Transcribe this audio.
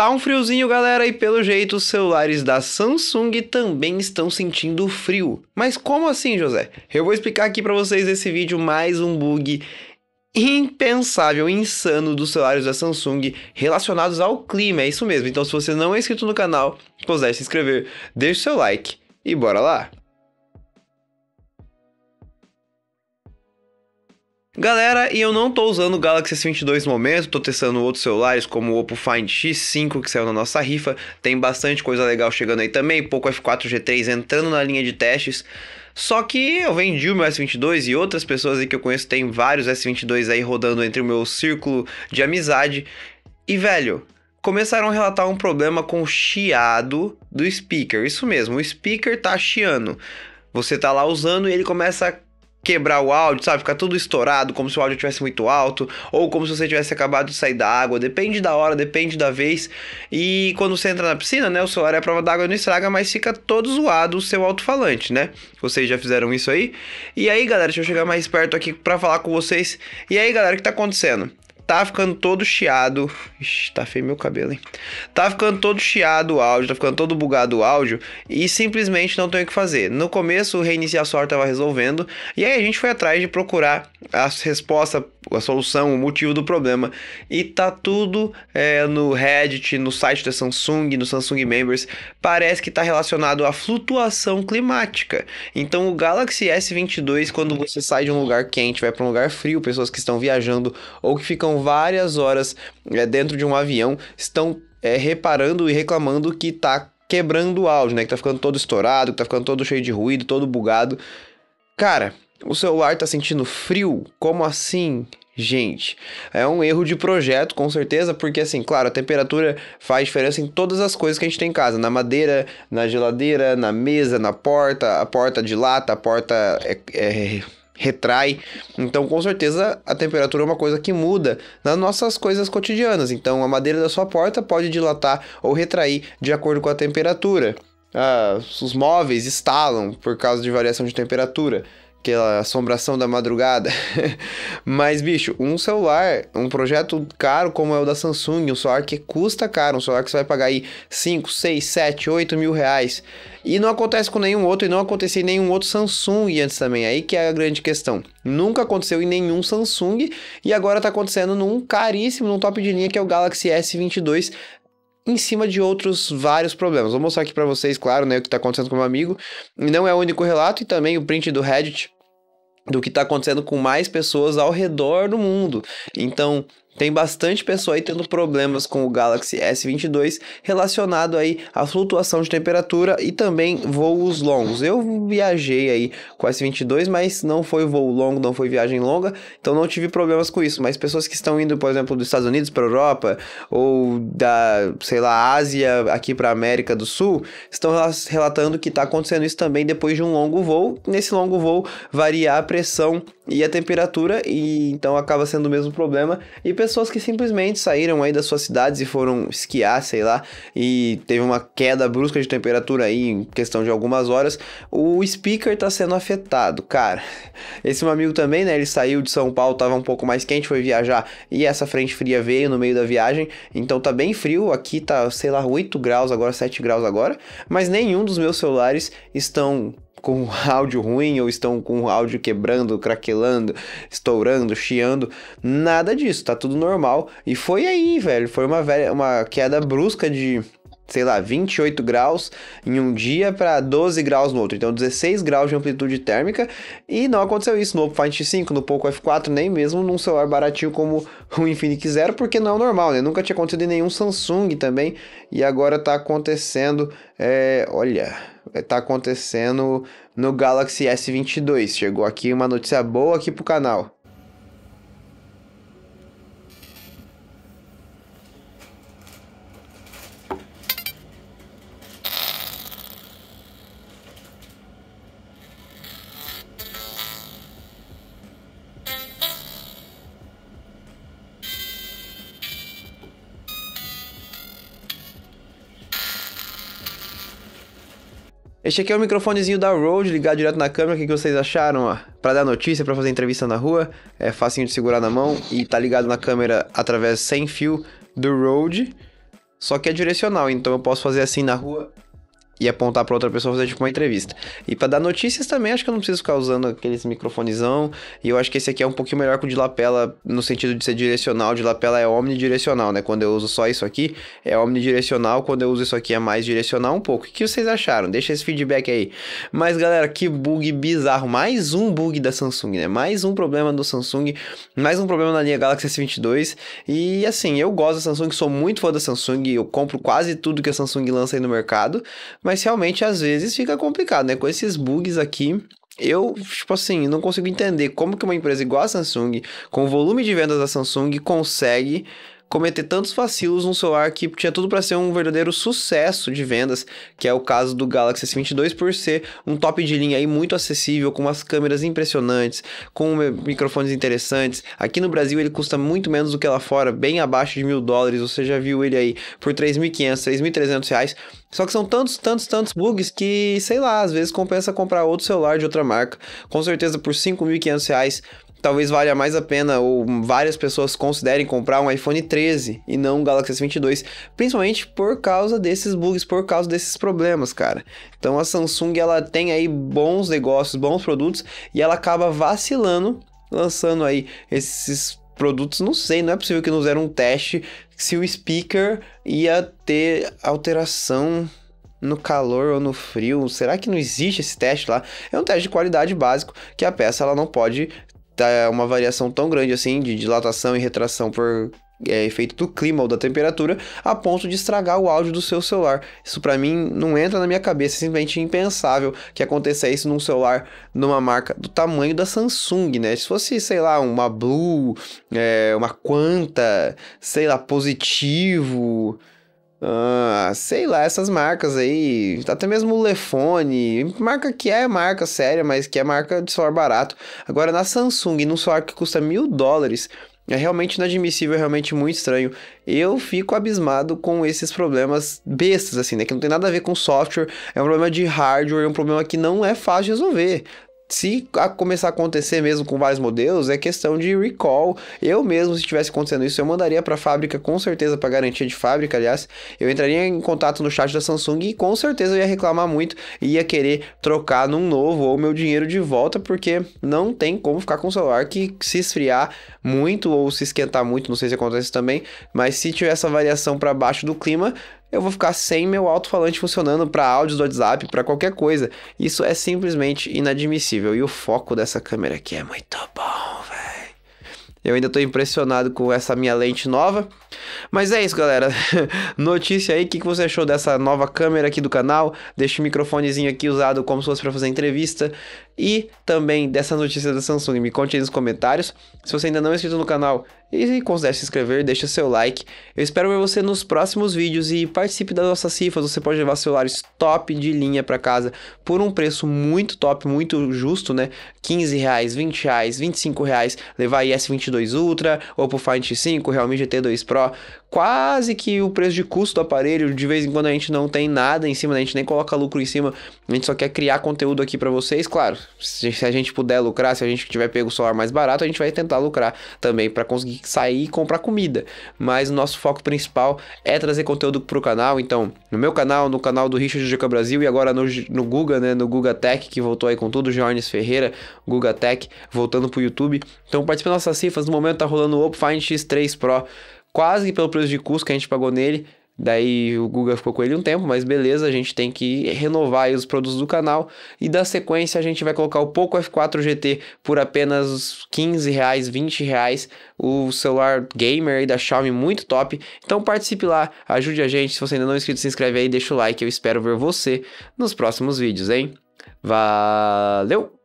Tá um friozinho, galera, e pelo jeito os celulares da Samsung também estão sentindo frio. Mas como assim, José? Eu vou explicar aqui para vocês nesse vídeo mais um bug impensável, insano dos celulares da Samsung relacionados ao clima, é isso mesmo. Então se você não é inscrito no canal, puder se inscrever, deixe seu like e bora lá. Galera, e eu não tô usando o Galaxy S22 no momento, tô testando outros celulares como o Oppo Find X5 que saiu na nossa rifa. Tem bastante coisa legal chegando aí também, pouco F4 G3 entrando na linha de testes. Só que eu vendi o meu S22 e outras pessoas aí que eu conheço têm vários S22 aí rodando entre o meu círculo de amizade. E velho, começaram a relatar um problema com o chiado do speaker. Isso mesmo, o speaker tá chiando. Você tá lá usando e ele começa a quebrar o áudio, sabe? Ficar tudo estourado, como se o áudio tivesse muito alto, ou como se você tivesse acabado de sair da água. Depende da hora, depende da vez. E quando você entra na piscina, né? O celular é a prova d'água não estraga, mas fica todo zoado o seu alto-falante, né? Vocês já fizeram isso aí? E aí, galera, deixa eu chegar mais perto aqui para falar com vocês. E aí, galera, o que tá acontecendo? Tá ficando todo chiado. Ixi, tá feio meu cabelo, hein? Tá ficando todo chiado o áudio, tá ficando todo bugado o áudio e simplesmente não tem o que fazer. No começo, o reiniciar sorte tava resolvendo e aí a gente foi atrás de procurar a resposta a solução, o motivo do problema. E tá tudo é, no Reddit, no site da Samsung, no Samsung Members, parece que tá relacionado à flutuação climática. Então o Galaxy S22, quando você sai de um lugar quente, vai para um lugar frio, pessoas que estão viajando ou que ficam várias horas é, dentro de um avião, estão é, reparando e reclamando que tá quebrando o áudio, né? Que tá ficando todo estourado, que tá ficando todo cheio de ruído, todo bugado. Cara, o celular tá sentindo frio? Como assim? Gente, é um erro de projeto, com certeza, porque assim, claro, a temperatura faz diferença em todas as coisas que a gente tem em casa, na madeira, na geladeira, na mesa, na porta, a porta dilata, a porta é, é, retrai. Então, com certeza, a temperatura é uma coisa que muda nas nossas coisas cotidianas. Então, a madeira da sua porta pode dilatar ou retrair de acordo com a temperatura. Ah, os móveis estalam por causa de variação de temperatura aquela assombração da madrugada. Mas, bicho, um celular, um projeto caro como é o da Samsung, um celular que custa caro, um celular que você vai pagar aí 5, 6, 7, 8 mil reais. E não acontece com nenhum outro, e não aconteceu em nenhum outro Samsung antes também. Aí que é a grande questão. Nunca aconteceu em nenhum Samsung, e agora tá acontecendo num caríssimo, num top de linha, que é o Galaxy S22, em cima de outros vários problemas. Vou mostrar aqui para vocês, claro, né, o que está acontecendo com o meu amigo. Não é o único relato e também o print do Reddit do que está acontecendo com mais pessoas ao redor do mundo. Então, tem bastante pessoa aí tendo problemas com o Galaxy S22 relacionado aí à flutuação de temperatura e também voos longos. Eu viajei aí com o S22, mas não foi voo longo, não foi viagem longa, então não tive problemas com isso. Mas pessoas que estão indo, por exemplo, dos Estados Unidos para a Europa ou da, sei lá, Ásia aqui para a América do Sul, estão relatando que está acontecendo isso também depois de um longo voo. Nesse longo voo varia a pressão e a temperatura, e então acaba sendo o mesmo problema. E pessoas que simplesmente saíram aí das suas cidades e foram esquiar, sei lá, e teve uma queda brusca de temperatura aí em questão de algumas horas, o speaker tá sendo afetado, cara. Esse meu amigo também, né, ele saiu de São Paulo, tava um pouco mais quente, foi viajar, e essa frente fria veio no meio da viagem, então tá bem frio, aqui tá, sei lá, 8 graus agora, 7 graus agora, mas nenhum dos meus celulares estão com áudio ruim ou estão com áudio quebrando, craquelando, estourando, chiando. Nada disso, tá tudo normal. E foi aí, velho. Foi uma, velha, uma queda brusca de sei lá, 28 graus em um dia para 12 graus no outro. Então 16 graus de amplitude térmica e não aconteceu isso no Oppo Find 5, no Poco F4, nem mesmo num celular baratinho como o Infinix Zero, porque não é normal, né? Nunca tinha acontecido em nenhum Samsung também e agora tá acontecendo, é, olha, é, tá acontecendo no Galaxy S22. Chegou aqui uma notícia boa aqui pro canal. Este aqui é o microfonezinho da Rode, ligado direto na câmera. O que, que vocês acharam? Ó? Pra dar notícia, para fazer entrevista na rua, é facinho de segurar na mão e tá ligado na câmera através sem fio do Rode. Só que é direcional, então eu posso fazer assim na rua e apontar para outra pessoa fazer tipo uma entrevista. E para dar notícias também, acho que eu não preciso ficar usando aqueles microfonezão. E eu acho que esse aqui é um pouquinho melhor que o de lapela, no sentido de ser direcional. O de lapela é omnidirecional, né? Quando eu uso só isso aqui, é omnidirecional. Quando eu uso isso aqui, é mais direcional um pouco. O que vocês acharam? Deixa esse feedback aí. Mas galera, que bug bizarro. Mais um bug da Samsung, né? Mais um problema do Samsung. Mais um problema na linha Galaxy S22. E assim, eu gosto da Samsung, sou muito fã da Samsung. Eu compro quase tudo que a Samsung lança aí no mercado. Mas mas realmente às vezes fica complicado, né? Com esses bugs aqui, eu, tipo assim, não consigo entender como que uma empresa igual a Samsung, com o volume de vendas da Samsung, consegue cometer tantos vacilos num celular que tinha tudo para ser um verdadeiro sucesso de vendas, que é o caso do Galaxy S22 por ser um top de linha aí muito acessível, com umas câmeras impressionantes, com microfones interessantes. Aqui no Brasil ele custa muito menos do que lá fora, bem abaixo de mil dólares, você já viu ele aí por 3.500, 3.300 reais. Só que são tantos, tantos, tantos bugs que, sei lá, às vezes compensa comprar outro celular de outra marca. Com certeza por 5.500 reais talvez valha mais a pena ou várias pessoas considerem comprar um iPhone 13 e não um Galaxy S22, principalmente por causa desses bugs, por causa desses problemas, cara. Então a Samsung ela tem aí bons negócios, bons produtos e ela acaba vacilando lançando aí esses produtos, não sei, não é possível que não fizeram um teste se o speaker ia ter alteração no calor ou no frio? Será que não existe esse teste lá? É um teste de qualidade básico que a peça ela não pode tá é uma variação tão grande assim de dilatação e retração por é, efeito do clima ou da temperatura a ponto de estragar o áudio do seu celular. Isso para mim não entra na minha cabeça, é simplesmente impensável que aconteça isso num celular numa marca do tamanho da Samsung, né? Se fosse, sei lá, uma Blue, é, uma Quanta, sei lá, positivo. Ah, sei lá, essas marcas aí, até mesmo o Lefone, marca que é marca séria, mas que é marca de celular barato. Agora, na Samsung, num celular que custa mil dólares, é realmente inadmissível, é realmente muito estranho. Eu fico abismado com esses problemas bestas, assim, né? Que não tem nada a ver com software, é um problema de hardware, é um problema que não é fácil de resolver se a começar a acontecer mesmo com vários modelos, é questão de recall. Eu mesmo, se estivesse acontecendo isso, eu mandaria para a fábrica, com certeza, para garantia de fábrica, aliás. Eu entraria em contato no chat da Samsung e com certeza eu ia reclamar muito e ia querer trocar num novo ou meu dinheiro de volta, porque não tem como ficar com o celular que se esfriar muito ou se esquentar muito, não sei se acontece também, mas se tiver essa variação para baixo do clima, eu vou ficar sem meu alto-falante funcionando para áudios do WhatsApp, para qualquer coisa. Isso é simplesmente inadmissível. E o foco dessa câmera aqui é muito bom, velho. Eu ainda estou impressionado com essa minha lente nova. Mas é isso, galera. Notícia aí, o que, que você achou dessa nova câmera aqui do canal? o microfonezinho aqui usado como se fosse para fazer entrevista e também dessa notícia da Samsung. Me conte aí nos comentários. Se você ainda não é inscrito no canal, e considere se inscrever, deixa seu like. Eu espero ver você nos próximos vídeos e participe das nossas cifras. Você pode levar celulares top de linha para casa por um preço muito top, muito justo, né? 15 reais, 20 reais, 25 reais. Levar S22 Ultra, Oppo Find 5, Realme GT2 Pro. Quase que o preço de custo do aparelho. De vez em quando a gente não tem nada em cima, né? a gente nem coloca lucro em cima. A gente só quer criar conteúdo aqui para vocês, claro se, a gente puder lucrar, se a gente tiver pego o solar mais barato, a gente vai tentar lucrar também para conseguir sair e comprar comida. Mas o nosso foco principal é trazer conteúdo pro canal. Então, no meu canal, no canal do Richard Juca Brasil e agora no, no Guga, né? No Guga Tech, que voltou aí com tudo, Jones Ferreira, Guga Tech, voltando pro YouTube. Então, participando das nossas cifras, no momento tá rolando o Find X3 Pro quase pelo preço de custo que a gente pagou nele. Daí o Guga ficou com ele um tempo, mas beleza, a gente tem que renovar os produtos do canal. E da sequência a gente vai colocar o Poco F4 GT por apenas 15 reais, 20 reais. O celular gamer aí da Xiaomi, muito top. Então participe lá, ajude a gente. Se você ainda não é inscrito, se inscreve aí, deixa o like. Eu espero ver você nos próximos vídeos, hein? Valeu!